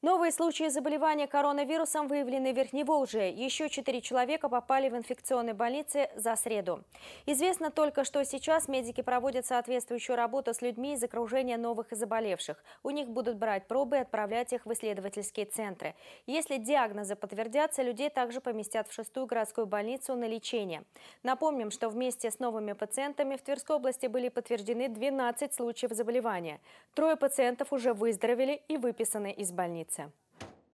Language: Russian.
Новые случаи заболевания коронавирусом выявлены в Верхневолжье. Еще четыре человека попали в инфекционные больницы за среду. Известно только, что сейчас медики проводят соответствующую работу с людьми из окружения новых и заболевших. У них будут брать пробы и отправлять их в исследовательские центры. Если диагнозы подтвердятся, людей также поместят в шестую городскую больницу на лечение. Напомним, что вместе с новыми пациентами в Тверской области были подтверждены 12 случаев заболевания. Трое пациентов уже выздоровели и выписаны из больницы подобається.